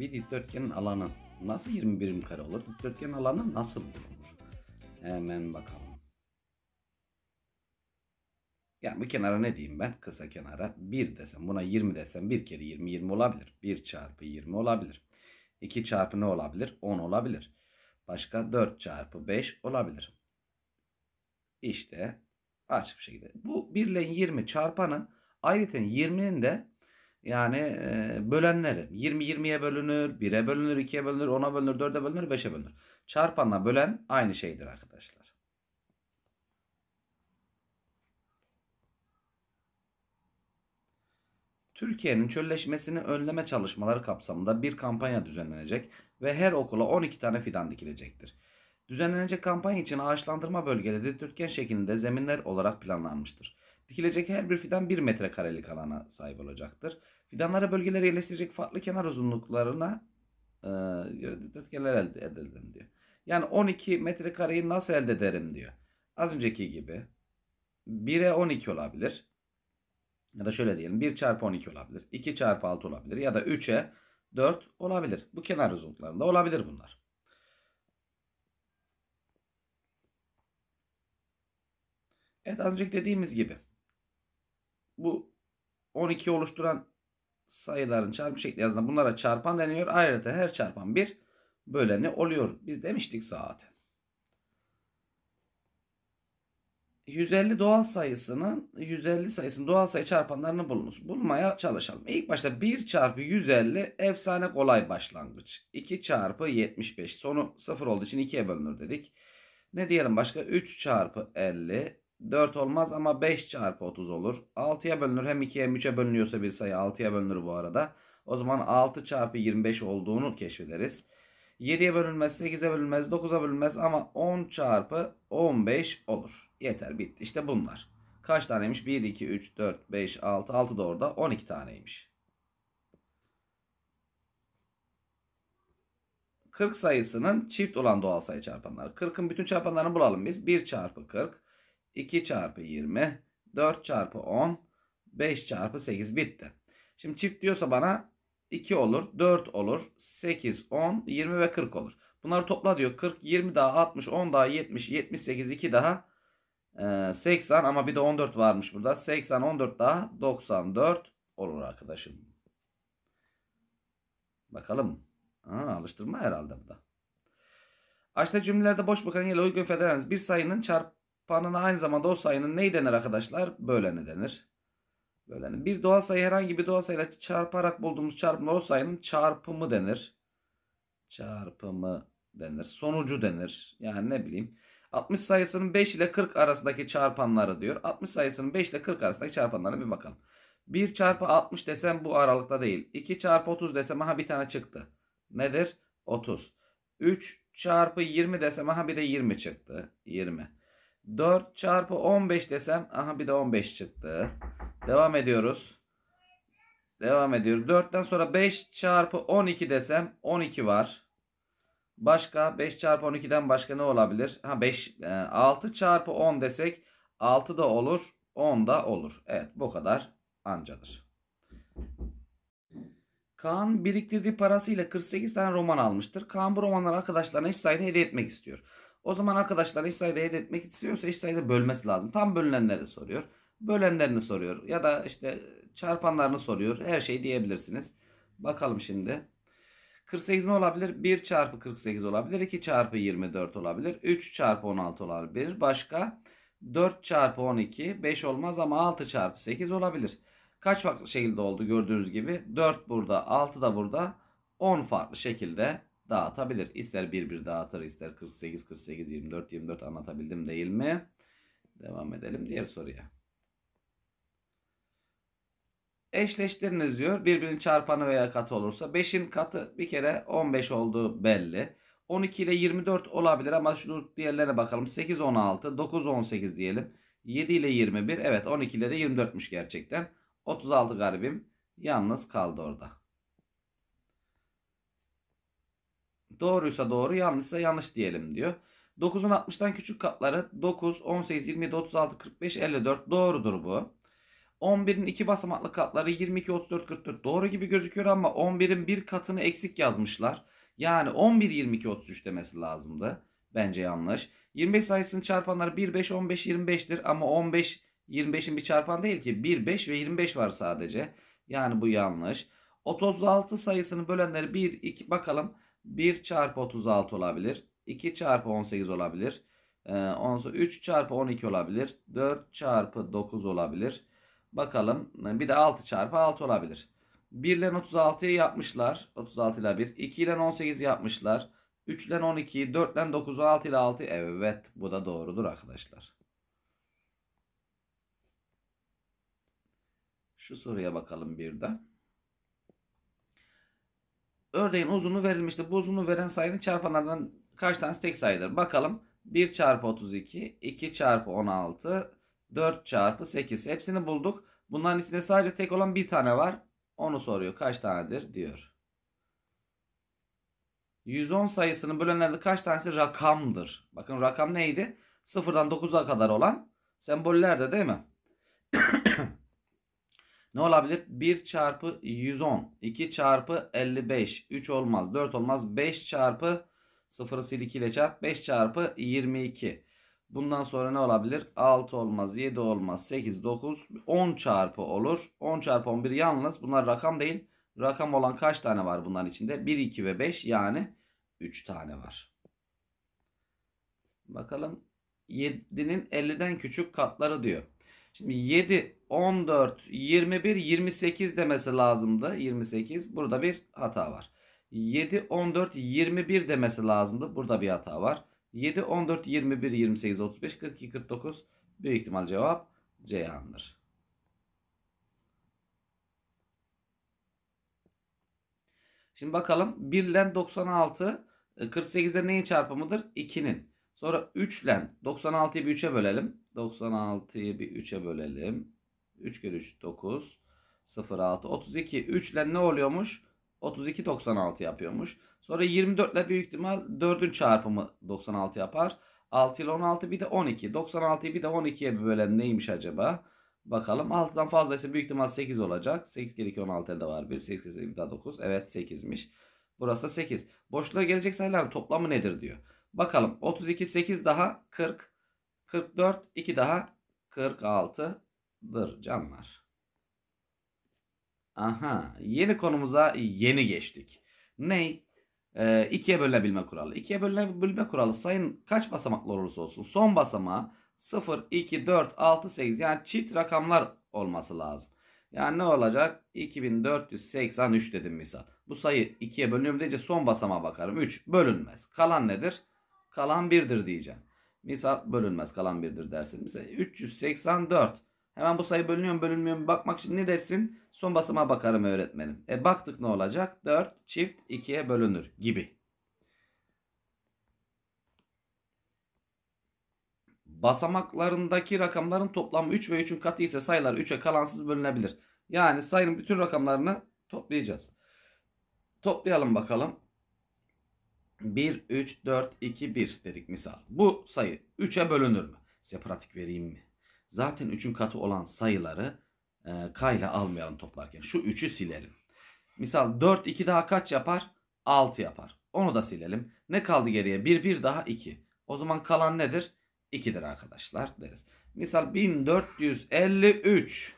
Bir dikdörtgenin alanı nasıl 21 birim kare olur? Dikdörtgenin alanı nasıl bulunur? Hemen bakalım. Yani bu kenara ne diyeyim ben? Kısa kenara 1 desem. Buna 20 desem 1 kere 20 20 olabilir. 1 çarpı 20 olabilir. 2 çarpı ne olabilir? 10 olabilir. Başka 4 çarpı 5 olabilir. İşte açık bir şekilde. Bu 1 ile 20 çarpanı ayrıca 20'nin de yani e, bölenleri 20 20'ye bölünür, 1'e bölünür, 2'ye bölünür, 10'a bölünür, 4'e bölünür, 5'e bölünür. Çarpanla bölen aynı şeydir arkadaşlar. Türkiye'nin çölleşmesini önleme çalışmaları kapsamında bir kampanya düzenlenecek ve her okula 12 tane fidan dikilecektir. Düzenlenecek kampanya için ağaçlandırma bölgeleri dikdörtgen şeklinde zeminler olarak planlanmıştır. Dikilecek her bir fidan 1 metrekarelik alana sahip olacaktır. Fidanlara bölgeleri yerleştirecek farklı kenar uzunluklarına e, göre dikdörtgenler elde edelim diyor. Yani 12 metrekareyi nasıl elde ederim diyor. Az önceki gibi 1'e 12 olabilir. Ya da şöyle diyelim 1 çarpı 12 olabilir. 2 çarpı 6 olabilir. Ya da 3'e 4 olabilir. Bu kenar uzunluklarında olabilir bunlar. Evet az önceki dediğimiz gibi bu 12 oluşturan sayıların çarpım şekli yazılan bunlara çarpan deniyor. Ayrıca her çarpan bir böleni oluyor. Biz demiştik zaten. 150 doğal sayısının 150 sayısının doğal sayı çarpanlarını bulunuz. Bulmaya çalışalım. İlk başta 1 çarpı 150 efsane kolay başlangıç. 2 çarpı 75 sonu 0 olduğu için 2'ye bölünür dedik. Ne diyelim başka 3 çarpı 50 4 olmaz ama 5 çarpı 30 olur. 6'ya bölünür hem 2'ye hem 3'e bölünüyorsa bir sayı 6'ya bölünür bu arada. O zaman 6 çarpı 25 olduğunu keşfederiz. 7'ye bölünmez, 8'e bölünmez, 9'a bölünmez ama 10 çarpı 15 olur. Yeter bitti. İşte bunlar. Kaç taneymiş? 1, 2, 3, 4, 5, 6. 6 da orada 12 taneymiş. 40 sayısının çift olan doğal sayı çarpanları. 40'ın bütün çarpanlarını bulalım biz. 1 çarpı 40. 2 çarpı 20, 4 çarpı 10, 5 çarpı 8 bitti. Şimdi çift diyorsa bana 2 olur, 4 olur, 8, 10, 20 ve 40 olur. Bunları topla diyor. 40, 20 daha 60, 10 daha 70, 78, 2 daha 80 e, ama bir de 14 varmış burada. 80, 14 daha 94 olur arkadaşım. Bakalım. Aa, alıştırma herhalde bu da. Açta cümlelerde boş bırakan yerle uygun federaliniz bir sayının çarp Pan'ın aynı zamanda o sayının neyi denir arkadaşlar? Böleni denir. Böleni. Bir doğal sayı herhangi bir doğal sayıyla çarparak bulduğumuz çarpımla o sayının çarpımı denir. Çarpımı denir. Sonucu denir. Yani ne bileyim. 60 sayısının 5 ile 40 arasındaki çarpanları diyor. 60 sayısının 5 ile 40 arasındaki çarpanlarına bir bakalım. 1 çarpı 60 desem bu aralıkta değil. 2 çarpı 30 desem aha bir tane çıktı. Nedir? 30. 3 çarpı 20 desem aha bir de 20 çıktı. 20. 4 çarpı 15 desem aha bir de 15 çıktı. Devam ediyoruz. Devam ediyoruz. 4'ten sonra 5 çarpı 12 desem 12 var. Başka 5 çarpı 12'den başka ne olabilir? Ha 5 6 e, çarpı 10 desek 6 da olur 10 da olur. Evet bu kadar ancadır. Kaan biriktirdiği parasıyla 48 tane roman almıştır. Kaan bu romanları arkadaşlarına eş sayıda hediye etmek istiyor. O zaman arkadaşlar eş sayıda elde etmek istiyorsa eş sayıda bölmesi lazım. Tam bölünenleri soruyor. Bölenlerini soruyor. Ya da işte çarpanlarını soruyor. Her şey diyebilirsiniz. Bakalım şimdi. 48 ne olabilir? 1 çarpı 48 olabilir. 2 çarpı 24 olabilir. 3 çarpı 16 olabilir. Başka 4 çarpı 12 5 olmaz ama 6 çarpı 8 olabilir. Kaç farklı şekilde oldu gördüğünüz gibi. 4 burada 6 da burada 10 farklı şekilde dağıtabilir. İster bir bir dağıtır ister 48 48 24 24 anlatabildim değil mi? Devam edelim diğer soruya. Eşleştiriniz diyor. Birbirinin çarpanı veya katı olursa 5'in katı bir kere 15 olduğu belli. 12 ile 24 olabilir ama şu diğerlerine bakalım. 8 16, 9 18 diyelim. 7 ile 21. Evet 12 ile de 24'müş gerçekten. 36 garibim yalnız kaldı orada. Doğruysa doğru, yanlışsa yanlış diyelim diyor. 9'un 60'tan küçük katları 9, 18, 27, 36, 45, 54 doğrudur bu. 11'in 2 basamaklı katları 22, 34, 44 doğru gibi gözüküyor ama 11'in bir katını eksik yazmışlar. Yani 11, 22, 33 demesi lazımdı. Bence yanlış. 25 sayısını çarpanlar 1, 5, 15, 25'tir ama 15, 25'in bir çarpan değil ki 1, 5 ve 25 var sadece. Yani bu yanlış. 36 sayısını bölenleri 1, 2 bakalım. 1 çarpı 36 olabilir. 2 çarpı 18 olabilir. E, ondan sonra 3 çarpı 12 olabilir. 4 çarpı 9 olabilir. Bakalım e, bir de 6 çarpı 6 olabilir. 1 ile 36'yı yapmışlar. 36 ile 1. 2 ile 18 yapmışlar. 3 ile 12'yi, 4 ile 9'u, 6 ile 6. Evet bu da doğrudur arkadaşlar. Şu soruya bakalım bir de ördeğin uzunluğu verilmişti. Bu uzunluğu veren sayının çarpanlardan kaç tanesi tek sayıdır? Bakalım. 1 çarpı 32, 2 çarpı 16, 4 çarpı 8. Hepsini bulduk. Bunların içinde sadece tek olan bir tane var. Onu soruyor. Kaç tanedir diyor. 110 sayısının bölenlerde kaç tanesi rakamdır? Bakın rakam neydi? 0'dan 9'a kadar olan sembollerde değil mi? Ne olabilir? 1 çarpı 110, 2 çarpı 55, 3 olmaz, 4 olmaz, 5 çarpı 0'ı sil 2 ile çarp, 5 çarpı 22. Bundan sonra ne olabilir? 6 olmaz, 7 olmaz, 8, 9, 10 çarpı olur. 10 çarpı 11 yalnız bunlar rakam değil. Rakam olan kaç tane var bunların içinde? 1, 2 ve 5 yani 3 tane var. Bakalım 7'nin 50'den küçük katları diyor. Şimdi 7, 14, 21, 28 demesi lazımdı. 28. Burada bir hata var. 7, 14, 21 demesi lazımdı. Burada bir hata var. 7, 14, 21, 28, 35, 42, 49. Büyük ihtimal cevap Ceyhan'dır. Şimdi bakalım 1 ile 96 48'e neyin çarpımıdır? 2'nin. Sonra 3 ile 96'yı bir 3'e bölelim. 96'yı bir 3'e bölelim. 3 kere 3 9. 06 32 3 ile ne oluyormuş? 32 96 yapıyormuş. Sonra 24 ile büyük ihtimal 4'ün çarpımı 96 yapar. 6 ile 16 bir de 12. 96'yı bir de 12'ye bölen neymiş acaba? Bakalım 6'dan fazla ise büyük ihtimal 8 olacak. 8 kere 2 16 elde var. 1 8 kere 2 daha 9. Evet 8'miş. Burası da 8. Boşluğa gelecek sayıların toplamı nedir diyor. Bakalım 32 8 daha 40. 44 2 daha 46'dır canlar. Aha yeni konumuza yeni geçtik. Ney? Ee, ikiye bölünebilme kuralı. İkiye bölünebilme kuralı sayın kaç basamaklı olursa olsun son basamağı 0, 2, 4, 6, 8 yani çift rakamlar olması lazım. Yani ne olacak? 2483 dedim misal. Bu sayı 2'ye bölünüyor deyince son basamağa bakarım. 3 bölünmez. Kalan nedir? kalan birdir diyeceğim. Misal bölünmez kalan birdir dersin. Mesela 384. Hemen bu sayı bölünüyor mu bölünmüyor mu bakmak için ne dersin? Son basama bakarım öğretmenim. E baktık ne olacak? 4 çift 2'ye bölünür gibi. Basamaklarındaki rakamların toplamı 3 ve 3'ün katı ise sayılar 3'e kalansız bölünebilir. Yani sayının bütün rakamlarını toplayacağız. Toplayalım bakalım. 1, 3, 4, 2, 1 dedik misal. Bu sayı 3'e bölünür mü? Size pratik vereyim mi? Zaten 3'ün katı olan sayıları e, k ile almayalım toplarken. Şu 3'ü silelim. Misal 4, 2 daha kaç yapar? 6 yapar. Onu da silelim. Ne kaldı geriye? 1, 1 daha 2. O zaman kalan nedir? 2'dir arkadaşlar deriz. Misal 1453.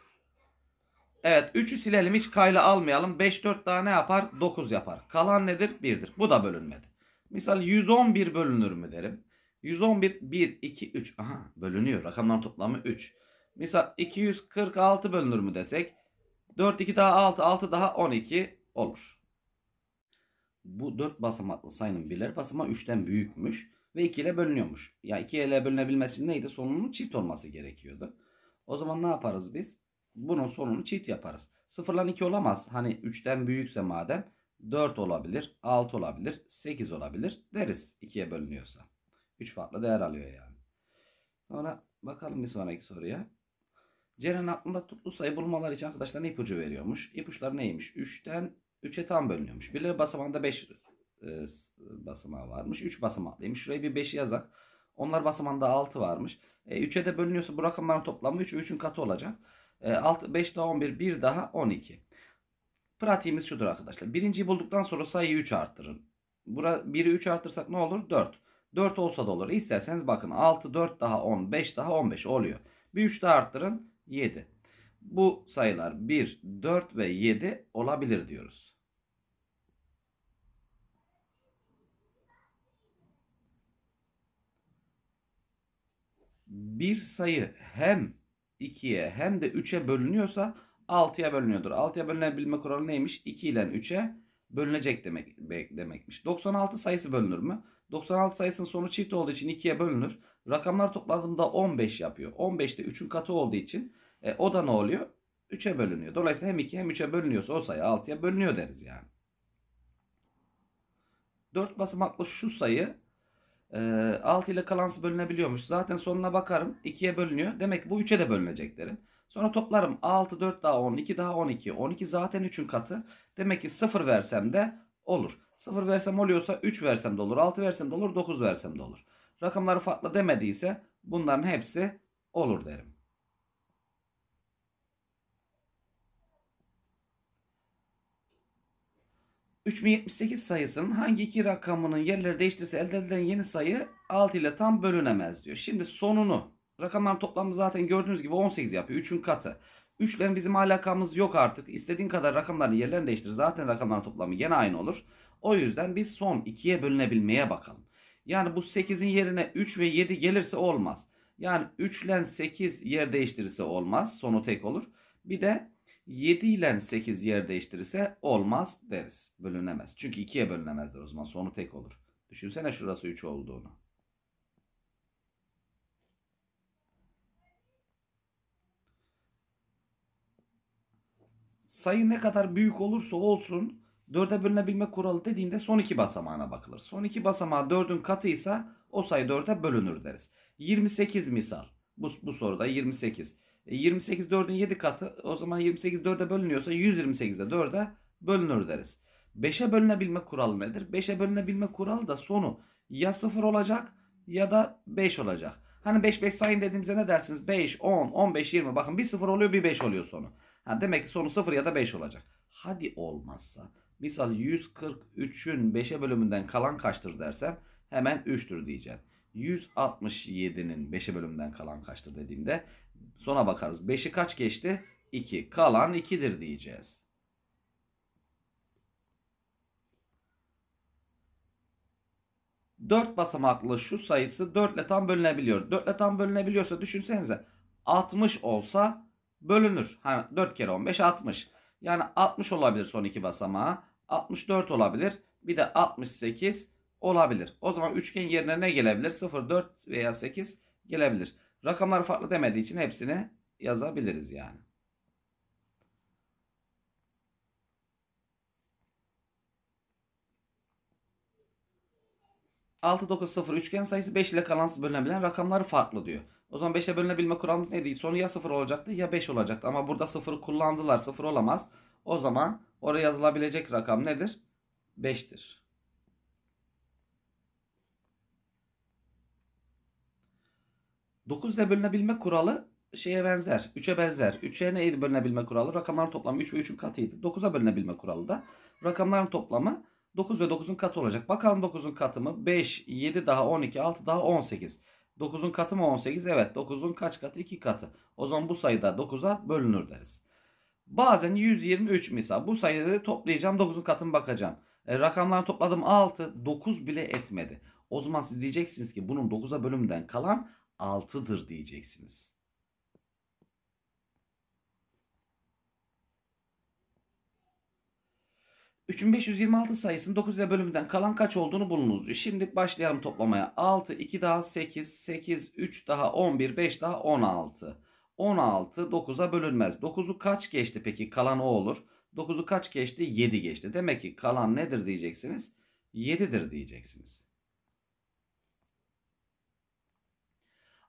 Evet 3'ü silelim hiç kayla almayalım. 5 4 daha ne yapar? 9 yapar. Kalan nedir? 1'dir. Bu da bölünmedi. Misal 111 bölünür mü derim. 111 1 2 3 aha bölünüyor. Rakamların toplamı 3. Misal 246 bölünür mü desek 4 2 daha 6 6 daha 12 olur. Bu 4 basamaklı sayının birler basamağı 3'ten büyükmüş ve 2 ile bölünüyormuş. Ya 2 ile bölünebilmesi neydi? Sonunun çift olması gerekiyordu. O zaman ne yaparız biz? Bunun sonunu çift yaparız. Sıfırlan 2 olamaz. Hani 3'ten büyükse madem 4 olabilir, 6 olabilir, 8 olabilir deriz 2'ye bölünüyorsa. 3 farklı değer alıyor yani. Sonra bakalım bir sonraki soruya. Ceren aklında tutlu sayı bulmalar için arkadaşlarına ipucu veriyormuş. İpuçları neymiş? 3'ten 3'e tam bölünüyormuş. Birileri basamağında 5 e, basamağı varmış. 3 basamaklıymış. Şuraya bir 5 yazak. Onlar basamağında 6 varmış. E, de bölünüyorsa bu rakamların toplamı 3. 3'ün katı olacak. E, 6, 5 daha 11, 1 daha 12. Pratiğimiz şudur arkadaşlar. Birinciyi bulduktan sonra sayıyı 3 arttırın. Bura 1'i 3 arttırsak ne olur? 4. 4 olsa da olur. İsterseniz bakın 6, 4 daha 10, 5 daha 15 oluyor. Bir 3 daha arttırın 7. Bu sayılar 1, 4 ve 7 olabilir diyoruz. Bir sayı hem 2'ye hem de 3'e bölünüyorsa 6'ya bölünüyordur. 6'ya bölünebilme kuralı neymiş? 2 ile 3'e bölünecek demek demekmiş. 96 sayısı bölünür mü? 96 sayısının sonu çift olduğu için 2'ye bölünür. Rakamlar topladığımda 15 yapıyor. 15 de 3'ün katı olduğu için e, o da ne oluyor? 3'e bölünüyor. Dolayısıyla hem 2 hem 3'e bölünüyorsa o sayı 6'ya bölünüyor deriz yani. 4 basamaklı şu sayı e, 6 ile kalansı bölünebiliyormuş. Zaten sonuna bakarım 2'ye bölünüyor. Demek ki bu 3'e de bölünecek derim. Sonra toplarım A6 4 daha 10 2 daha 12. 12 zaten 3'ün katı. Demek ki 0 versem de olur. 0 versem oluyorsa 3 versem de olur. 6 versem de olur. 9 versem de olur. Rakamları farklı demediyse bunların hepsi olur derim. ...3078 sayısının hangi iki rakamının yerleri değiştirse elde edilen yeni sayı 6 ile tam bölünemez diyor. Şimdi sonunu Rakamların toplamı zaten gördüğünüz gibi 18 yapıyor. 3'ün katı. 3'lerin bizim alakamız yok artık. İstediğin kadar rakamların yerlerini değiştir. Zaten rakamların toplamı gene aynı olur. O yüzden biz son 2'ye bölünebilmeye bakalım. Yani bu 8'in yerine 3 ve 7 gelirse olmaz. Yani 3 ile 8 yer değiştirirse olmaz. Sonu tek olur. Bir de 7 ile 8 yer değiştirirse olmaz deriz. Bölünemez. Çünkü 2'ye bölünemezler o zaman. Sonu tek olur. Düşünsene şurası 3 olduğunu. sayı ne kadar büyük olursa olsun dörde bölünebilme kuralı dediğinde son iki basamağına bakılır. Son iki basamağı 4'ün katıysa o sayı dörde bölünür deriz. 28 misal. Bu, bu soruda 28. 28 4'ün 7 katı o zaman 28 4'e bölünüyorsa 128 de 4'e bölünür deriz. 5'e bölünebilme kuralı nedir? 5'e bölünebilme kuralı da sonu ya 0 olacak ya da 5 olacak. Hani 5 5 sayın dediğimizde ne dersiniz? 5, 10, 15, 20. Bakın bir 0 oluyor bir 5 oluyor sonu. Ha, demek ki sonu 0 ya da 5 olacak. Hadi olmazsa. Misal 143'ün 5'e bölümünden kalan kaçtır dersem hemen 3'tür diyeceğim. 167'nin 5'e bölümünden kalan kaçtır dediğimde sona bakarız. 5'i kaç geçti? 2. Kalan 2'dir diyeceğiz. Dört basamaklı şu sayısı dörtle tam bölünebiliyor. Dörtle tam bölünebiliyorsa düşünsenize 60 olsa bölünür. Hani 4 kere 15 60. Yani 60 olabilir son iki basamağı. 64 olabilir. Bir de 68 olabilir. O zaman üçgen yerine ne gelebilir? 0, 4 veya 8 gelebilir. Rakamlar farklı demediği için hepsini yazabiliriz yani. Altı, dokuz, sıfır üçgen sayısı 5 ile kalan bölünebilen rakamları farklı diyor. O zaman 5'e bölünebilme kuralımız neydi? Sonu ya 0 olacaktı ya 5 olacaktı. Ama burada 0'ı kullandılar. 0 olamaz. O zaman oraya yazılabilecek rakam nedir? 5'tir. Dokuz ile bölünebilme kuralı şeye benzer. 3'e benzer. 3'e neydi bölünebilme kuralı? Rakamların toplamı 3 ve 3'ün katıydı. 9'a bölünebilme kuralı da rakamların toplamı 9 ve 9'un katı olacak. Bakalım 9'un katı mı? 5, 7 daha 12, 6 daha 18. 9'un katı mı 18? Evet. 9'un kaç katı? 2 katı. O zaman bu sayıda 9'a bölünür deriz. Bazen 123 misal. Bu sayıları toplayacağım. 9'un katını bakacağım. E, rakamları topladım 6. 9 bile etmedi. O zaman siz diyeceksiniz ki bunun 9'a bölümden kalan 6'dır diyeceksiniz. 3526 sayısının 9 ile bölümünden kalan kaç olduğunu bulunuz Şimdi başlayalım toplamaya. 6, 2 daha 8, 8, 3 daha 11, 5 daha 16. 16 9'a bölünmez. 9'u kaç geçti peki? Kalan o olur. 9'u kaç geçti? 7 geçti. Demek ki kalan nedir diyeceksiniz? 7'dir diyeceksiniz.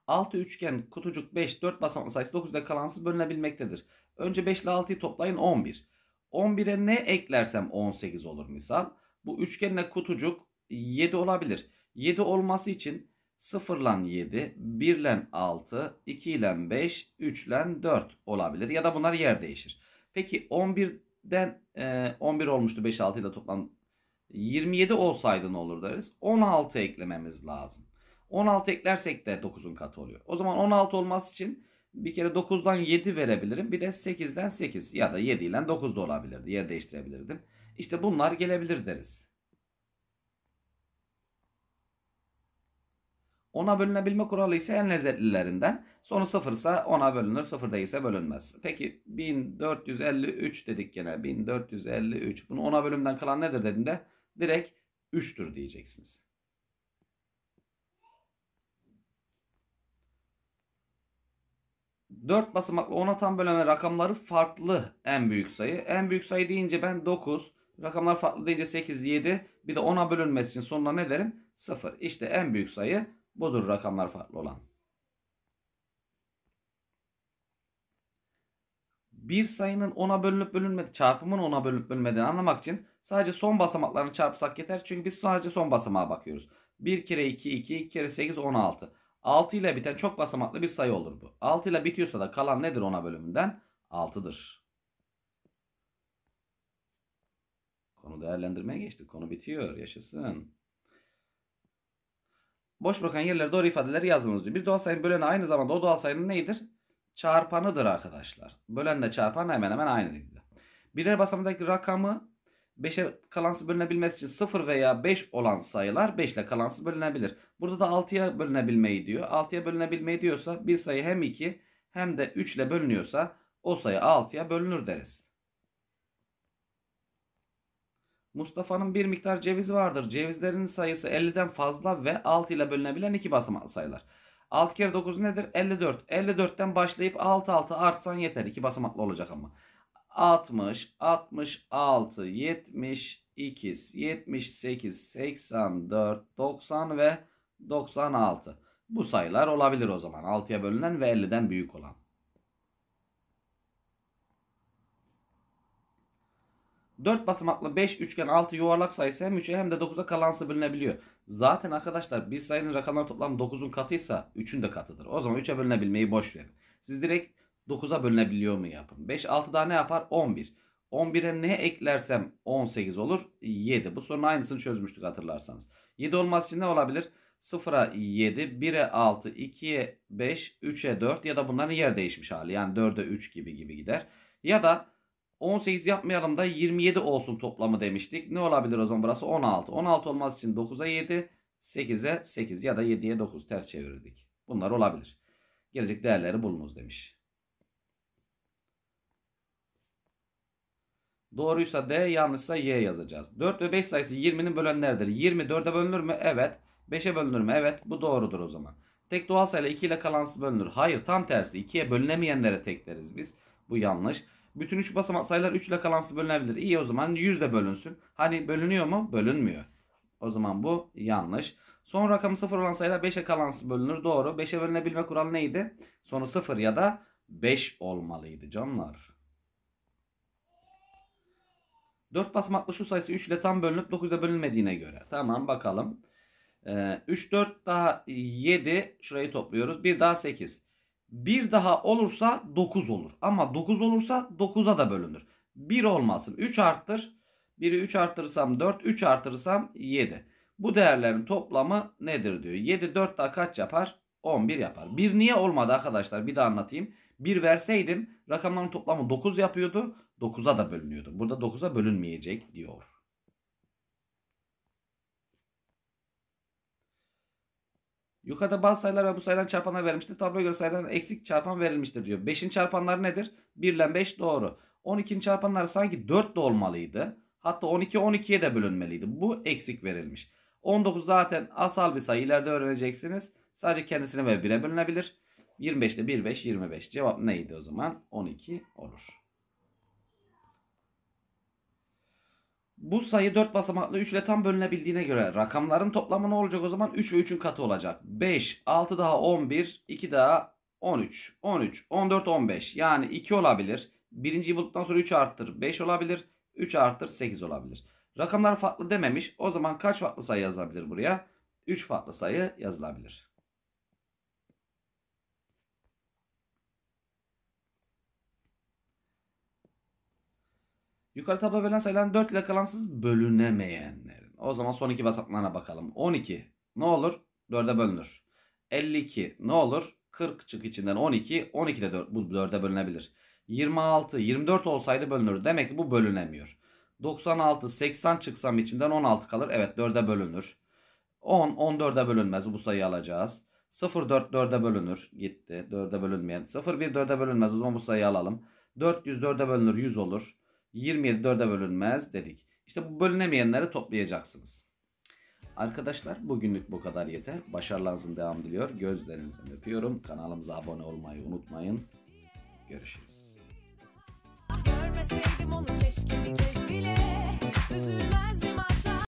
6 üçgen kutucuk 5 4 basamaklı sayısı 9 ile kalansız bölünebilmektedir. Önce 5 ile 6'yı toplayın 11. 11'e ne eklersem 18 olur misal. Bu üçgenle kutucuk 7 olabilir. 7 olması için 0 ile 7, 1 ile 6, 2 ile 5, 3 ile 4 olabilir. Ya da bunlar yer değişir. Peki 11'den e, 11 olmuştu 5 6 ile toplam 27 olsaydı ne olur deriz? 16 eklememiz lazım. 16 eklersek de 9'un katı oluyor. O zaman 16 olması için bir kere 9'dan 7 verebilirim. Bir de 8'den 8 ya da 7 ile 9 da olabilirdi. Yer değiştirebilirdim. İşte bunlar gelebilir deriz. 10'a bölünebilme kuralı ise en lezzetlilerinden. Sonu 0 ise 10'a bölünür, 0 değilse bölünmez. Peki 1453 dedik gene. 1453. Bunu 10'a bölümden kalan nedir dediğimde direkt 3'tür diyeceksiniz. 4 basamaklı 10'a tam bölenen rakamları farklı en büyük sayı. En büyük sayı deyince ben 9, rakamlar farklı deyince 8, 7 bir de 10'a bölünmesi için sonuna ne derim? 0. İşte en büyük sayı budur rakamlar farklı olan. Bir sayının 10'a bölünüp bölünmedi, çarpımın 10'a bölünüp bölünmediğini anlamak için sadece son basamaklarını çarpsak yeter. Çünkü biz sadece son basamağa bakıyoruz. 1 kere 2, 2, 2 kere 8, 16. 6 ile biten çok basamaklı bir sayı olur bu. 6 ile bitiyorsa da kalan nedir ona bölümünden? 6'dır. Konu değerlendirmeye geçtik. Konu bitiyor. Yaşasın. Boş bırakan yerlere doğru ifadeleri yazınız diyor. Bir doğal sayının böleni aynı zamanda o doğal sayının neyidir? Çarpanıdır arkadaşlar. Bölen de çarpan hemen hemen aynı dedi. Birer basamadaki rakamı 5'e kalansız bölünebilmesi için 0 veya 5 olan sayılar 5 ile kalansız bölünebilir. Burada da 6'ya bölünebilmeyi diyor. 6'ya bölünebilmeyi diyorsa bir sayı hem 2 hem de 3 ile bölünüyorsa o sayı 6'ya bölünür deriz. Mustafa'nın bir miktar cevizi vardır. Cevizlerin sayısı 50'den fazla ve 6 ile bölünebilen iki basamaklı sayılar. 6 kere 9 nedir? 54. 54'ten başlayıp 6 6 artsan yeter. 2 basamaklı olacak ama. 60, 66, 72, 78, 84, 90 ve 96. Bu sayılar olabilir o zaman. 6'ya bölünen ve 50'den büyük olan. 4 basamaklı 5 üçgen 6 yuvarlak sayısı hem 3'e hem de 9'a kalansı bölünebiliyor. Zaten arkadaşlar bir sayının rakamları toplam 9'un katıysa 3'ün de katıdır. O zaman 3'e bölünebilmeyi boş verin. Siz direkt 9'a bölünebiliyor mu yapın. 5 6 daha ne yapar? 11. 11'e ne eklersem 18 olur? 7. Bu sorunun aynısını çözmüştük hatırlarsanız. 7 olması için ne olabilir? 0'a 7, 1'e 6, 2'ye 5, 3'e 4 ya da bunların yer değişmiş hali. Yani 4'e 3 gibi gibi gider. Ya da 18 yapmayalım da 27 olsun toplamı demiştik. Ne olabilir o zaman burası? 16. 16 olmaz için 9'a 7, 8'e 8 ya da 7'ye 9 ters çevirdik. Bunlar olabilir. Gelecek değerleri bulunuz demiş. Doğruysa D, yanlışsa Y yazacağız. 4 ve 5 sayısı 20'nin bölenleridir. 20 4'e bölünür mü? Evet. 5'e bölünür mü? Evet. Bu doğrudur o zaman. Tek doğal sayıyla 2 ile kalansız bölünür. Hayır tam tersi. 2'ye bölünemeyenlere tek deriz biz. Bu yanlış. Bütün 3 basamak sayılar 3 ile kalansız bölünebilir. İyi o zaman 100 de bölünsün. Hani bölünüyor mu? Bölünmüyor. O zaman bu yanlış. Son rakamı 0 olan sayılar 5'e kalansız bölünür. Doğru. 5'e bölünebilme kuralı neydi? Sonu 0 ya da 5 olmalıydı canlar. 4 basamaklı şu sayısı 3 ile tam bölünüp 9 ile bölünmediğine göre. Tamam bakalım. Ee, 3, 4 daha 7 şurayı topluyoruz. 1 daha 8. 1 daha olursa 9 olur. Ama 9 olursa 9'a da bölünür. 1 olmasın. 3 arttır. 1'i 3 arttırırsam 4. 3 arttırırsam 7. Bu değerlerin toplamı nedir diyor. 7 4 daha kaç yapar? 11 yapar. 1 niye olmadı arkadaşlar? Bir daha anlatayım. 1 verseydim rakamların toplamı 9 yapıyordu. 9'a da bölünüyordu. Burada 9'a bölünmeyecek diyor. Yukarıda bazı sayılar ve bu sayıların çarpanları verilmiştir. Tabloya göre sayıların eksik çarpan verilmiştir diyor. 5'in çarpanları nedir? 1 ile 5 doğru. 12'nin çarpanları sanki 4 de olmalıydı. Hatta 12 12'ye de bölünmeliydi. Bu eksik verilmiş. 19 zaten asal bir sayı. İleride öğreneceksiniz. Sadece kendisine ve 1'e bölünebilir. 25'te 1 5 25. Cevap neydi o zaman? 12 olur. Bu sayı 4 basamaklı 3 ile tam bölünebildiğine göre rakamların toplamı ne olacak o zaman? 3 ve 3'ün katı olacak. 5, 6 daha 11, 2 daha 13, 13, 14, 15. Yani 2 olabilir. Birinciyi bulduktan sonra 3 arttır 5 olabilir. 3 arttır 8 olabilir. Rakamlar farklı dememiş. O zaman kaç farklı sayı yazılabilir buraya? 3 farklı sayı yazılabilir. Yukarı tablo verilen sayıların 4 ile kalansız bölünemeyenlerin. O zaman son iki basatlarına bakalım. 12 ne olur? 4'e bölünür. 52 ne olur? 40 çık içinden 12. 12 de 4, bu 4'e bölünebilir. 26, 24 olsaydı bölünür. Demek ki bu bölünemiyor. 96, 80 çıksam içinden 16 kalır. Evet 4'e bölünür. 10, 14'e bölünmez. Bu sayıyı alacağız. 0, 4, 4'e bölünür. Gitti. 4'e bölünmeyen. 0, 1, 4'e bölünmez. O zaman bu sayıyı alalım. 400, 4'e bölünür. 100 olur. 27 4'e bölünmez dedik. İşte bu bölünemeyenleri toplayacaksınız. Arkadaşlar bugünlük bu kadar yeter. Başarılarınızın devam diliyor. Gözlerinizden öpüyorum. Kanalımıza abone olmayı unutmayın. Görüşürüz. Görmeseydim onu keşke bir kez bile üzülmezdim.